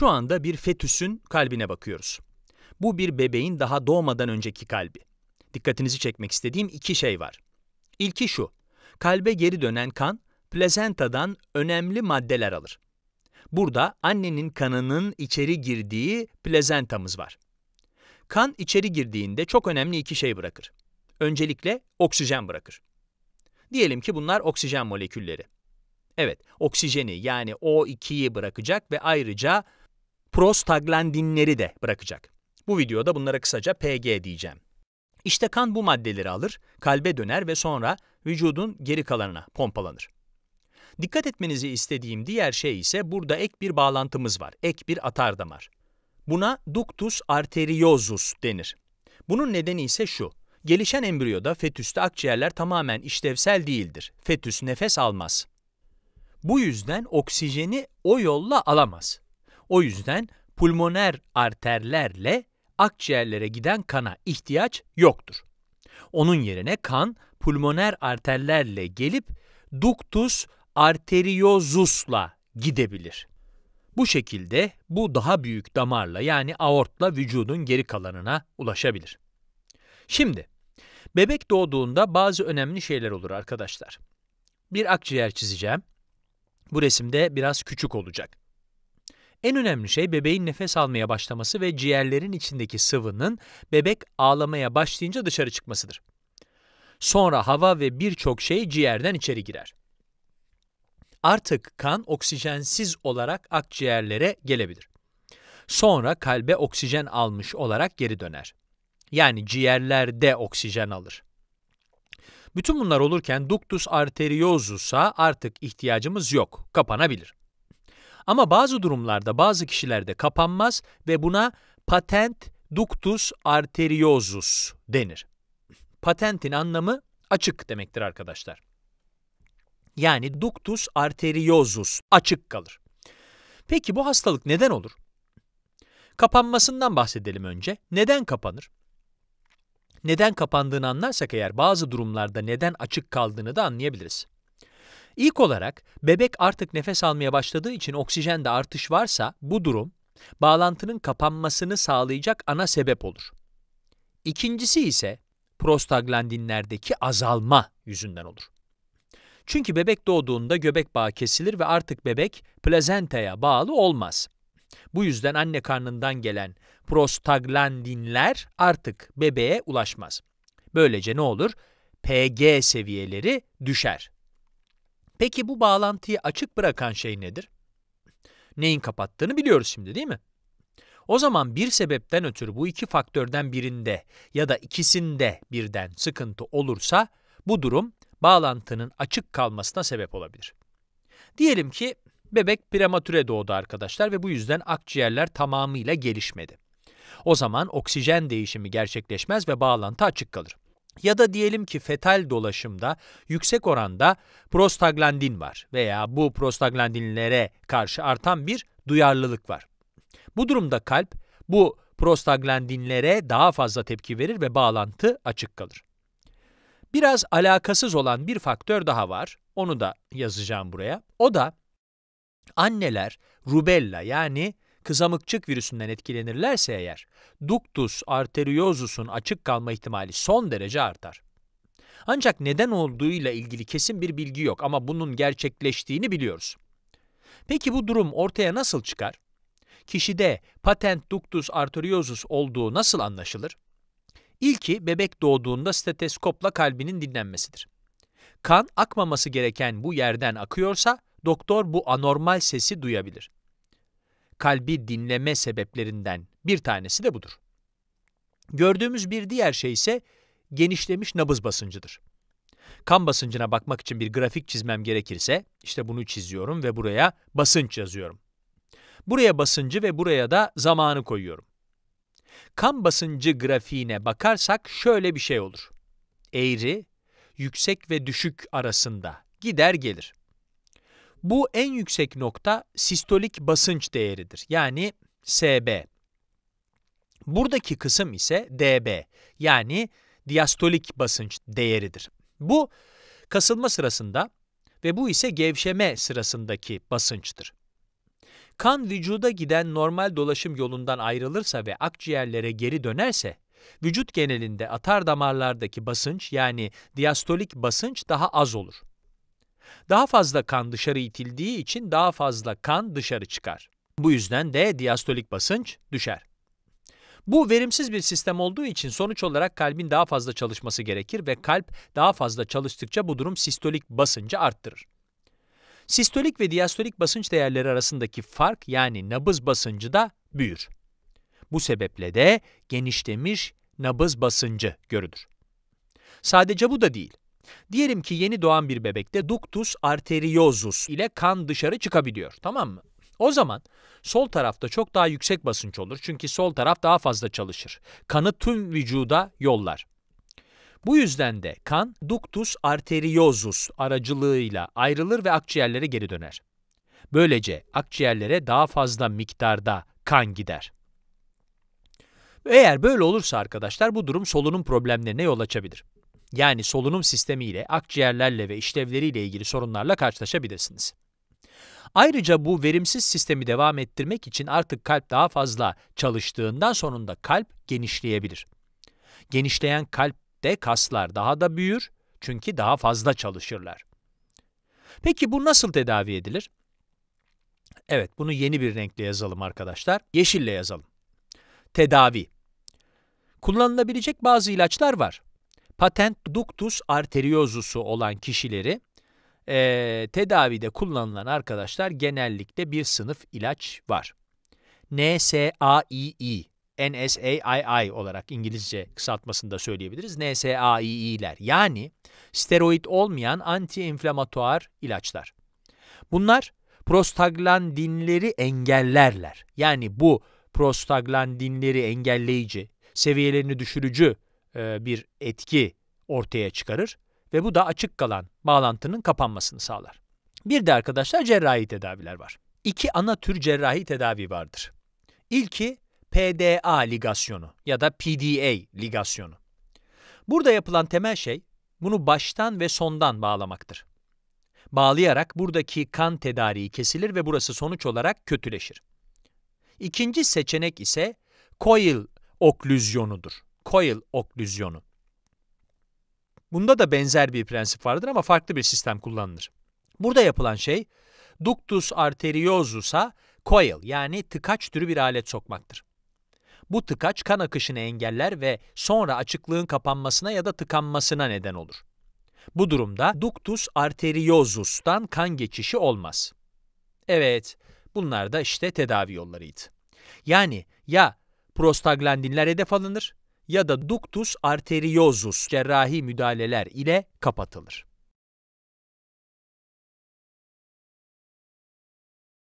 Şu anda bir fetüsün kalbine bakıyoruz. Bu bir bebeğin daha doğmadan önceki kalbi. Dikkatinizi çekmek istediğim iki şey var. İlki şu, kalbe geri dönen kan, plazentadan önemli maddeler alır. Burada annenin kanının içeri girdiği plazentamız var. Kan içeri girdiğinde çok önemli iki şey bırakır. Öncelikle oksijen bırakır. Diyelim ki bunlar oksijen molekülleri. Evet, oksijeni yani O2'yi bırakacak ve ayrıca prostaglandinleri de bırakacak. Bu videoda bunlara kısaca PG diyeceğim. İşte kan bu maddeleri alır, kalbe döner ve sonra vücudun geri kalanına pompalanır. Dikkat etmenizi istediğim diğer şey ise burada ek bir bağlantımız var, ek bir atar damar. Buna ductus arteriosus denir. Bunun nedeni ise şu, gelişen embriyoda fetüste akciğerler tamamen işlevsel değildir. Fetüs nefes almaz. Bu yüzden oksijeni o yolla alamaz. O yüzden pulmoner arterlerle akciğerlere giden kana ihtiyaç yoktur. Onun yerine kan pulmoner arterlerle gelip ductus arteriosus'la gidebilir. Bu şekilde bu daha büyük damarla yani aortla vücudun geri kalanına ulaşabilir. Şimdi bebek doğduğunda bazı önemli şeyler olur arkadaşlar. Bir akciğer çizeceğim. Bu resimde biraz küçük olacak. En önemli şey bebeğin nefes almaya başlaması ve ciğerlerin içindeki sıvının bebek ağlamaya başlayınca dışarı çıkmasıdır. Sonra hava ve birçok şey ciğerden içeri girer. Artık kan oksijensiz olarak akciğerlere gelebilir. Sonra kalbe oksijen almış olarak geri döner. Yani ciğerler de oksijen alır. Bütün bunlar olurken ductus arteriosus'a artık ihtiyacımız yok, kapanabilir. Ama bazı durumlarda bazı kişilerde kapanmaz ve buna patent ductus arteriosus denir. Patentin anlamı açık demektir arkadaşlar. Yani ductus arteriosus açık kalır. Peki bu hastalık neden olur? Kapanmasından bahsedelim önce. Neden kapanır? Neden kapandığını anlarsak eğer bazı durumlarda neden açık kaldığını da anlayabiliriz. İlk olarak bebek artık nefes almaya başladığı için oksijende artış varsa bu durum bağlantının kapanmasını sağlayacak ana sebep olur. İkincisi ise prostaglandinlerdeki azalma yüzünden olur. Çünkü bebek doğduğunda göbek bağı kesilir ve artık bebek plazentaya bağlı olmaz. Bu yüzden anne karnından gelen prostaglandinler artık bebeğe ulaşmaz. Böylece ne olur? PG seviyeleri düşer. Peki bu bağlantıyı açık bırakan şey nedir? Neyin kapattığını biliyoruz şimdi değil mi? O zaman bir sebepten ötürü bu iki faktörden birinde ya da ikisinde birden sıkıntı olursa bu durum bağlantının açık kalmasına sebep olabilir. Diyelim ki bebek prematüre doğdu arkadaşlar ve bu yüzden akciğerler tamamıyla gelişmedi. O zaman oksijen değişimi gerçekleşmez ve bağlantı açık kalır. Ya da diyelim ki fetal dolaşımda yüksek oranda prostaglandin var veya bu prostaglandinlere karşı artan bir duyarlılık var. Bu durumda kalp bu prostaglandinlere daha fazla tepki verir ve bağlantı açık kalır. Biraz alakasız olan bir faktör daha var. Onu da yazacağım buraya. O da anneler rubella yani kızamıkçık virüsünden etkilenirlerse eğer, duktus arteriosus'un açık kalma ihtimali son derece artar. Ancak neden olduğuyla ilgili kesin bir bilgi yok ama bunun gerçekleştiğini biliyoruz. Peki bu durum ortaya nasıl çıkar? Kişide patent ductus arteriosus olduğu nasıl anlaşılır? İlki bebek doğduğunda steteskopla kalbinin dinlenmesidir. Kan akmaması gereken bu yerden akıyorsa doktor bu anormal sesi duyabilir kalbi dinleme sebeplerinden bir tanesi de budur. Gördüğümüz bir diğer şey ise genişlemiş nabız basıncıdır. Kan basıncına bakmak için bir grafik çizmem gerekirse, işte bunu çiziyorum ve buraya basınç yazıyorum. Buraya basıncı ve buraya da zamanı koyuyorum. Kan basıncı grafiğine bakarsak şöyle bir şey olur. Eğri, yüksek ve düşük arasında gider gelir. Bu en yüksek nokta sistolik basınç değeridir. Yani SB. Buradaki kısım ise DB yani diastolik basınç değeridir. Bu kasılma sırasında ve bu ise gevşeme sırasındaki basınçtır. Kan vücuda giden normal dolaşım yolundan ayrılırsa ve akciğerlere geri dönerse, vücut genelinde atar damarlardaki basınç yani diastolik basınç daha az olur. Daha fazla kan dışarı itildiği için daha fazla kan dışarı çıkar. Bu yüzden de diastolik basınç düşer. Bu verimsiz bir sistem olduğu için sonuç olarak kalbin daha fazla çalışması gerekir ve kalp daha fazla çalıştıkça bu durum sistolik basıncı arttırır. Sistolik ve diastolik basınç değerleri arasındaki fark yani nabız basıncı da büyür. Bu sebeple de genişlemiş nabız basıncı görülür. Sadece bu da değil. Diyelim ki yeni doğan bir bebekte ductus arteriosus ile kan dışarı çıkabiliyor. Tamam mı? O zaman sol tarafta çok daha yüksek basınç olur çünkü sol taraf daha fazla çalışır. Kanı tüm vücuda yollar. Bu yüzden de kan ductus arteriosus aracılığıyla ayrılır ve akciğerlere geri döner. Böylece akciğerlere daha fazla miktarda kan gider. Eğer böyle olursa arkadaşlar bu durum solunum problemlerine yol açabilir yani solunum sistemiyle, akciğerlerle ve işlevleriyle ilgili sorunlarla karşılaşabilirsiniz. Ayrıca bu verimsiz sistemi devam ettirmek için artık kalp daha fazla çalıştığından sonunda kalp genişleyebilir. Genişleyen kalpte kaslar daha da büyür çünkü daha fazla çalışırlar. Peki bu nasıl tedavi edilir? Evet, bunu yeni bir renkle yazalım arkadaşlar. Yeşille yazalım. Tedavi. Kullanılabilecek bazı ilaçlar var patent ductus arteriozusu olan kişileri e, tedavide kullanılan arkadaşlar genellikle bir sınıf ilaç var. NSAII, NSAII olarak İngilizce kısaltmasını da söyleyebiliriz. NSAII'ler yani steroid olmayan anti-inflamatuar ilaçlar. Bunlar prostaglandinleri engellerler. Yani bu prostaglandinleri engelleyici, seviyelerini düşürücü e, bir etki ortaya çıkarır ve bu da açık kalan bağlantının kapanmasını sağlar. Bir de arkadaşlar cerrahi tedaviler var. İki ana tür cerrahi tedavi vardır. İlki PDA ligasyonu ya da PDA ligasyonu. Burada yapılan temel şey bunu baştan ve sondan bağlamaktır. Bağlayarak buradaki kan tedariği kesilir ve burası sonuç olarak kötüleşir. İkinci seçenek ise coil oklüzyonudur coil oklüzyonu. Bunda da benzer bir prensip vardır ama farklı bir sistem kullanılır. Burada yapılan şey ductus arteriosus'a coil yani tıkaç türü bir alet sokmaktır. Bu tıkaç kan akışını engeller ve sonra açıklığın kapanmasına ya da tıkanmasına neden olur. Bu durumda ductus arteriosus'tan kan geçişi olmaz. Evet, bunlar da işte tedavi yollarıydı. Yani ya prostaglandinler hedef alınır ya da ductus arteriosus cerrahi müdahaleler ile kapatılır.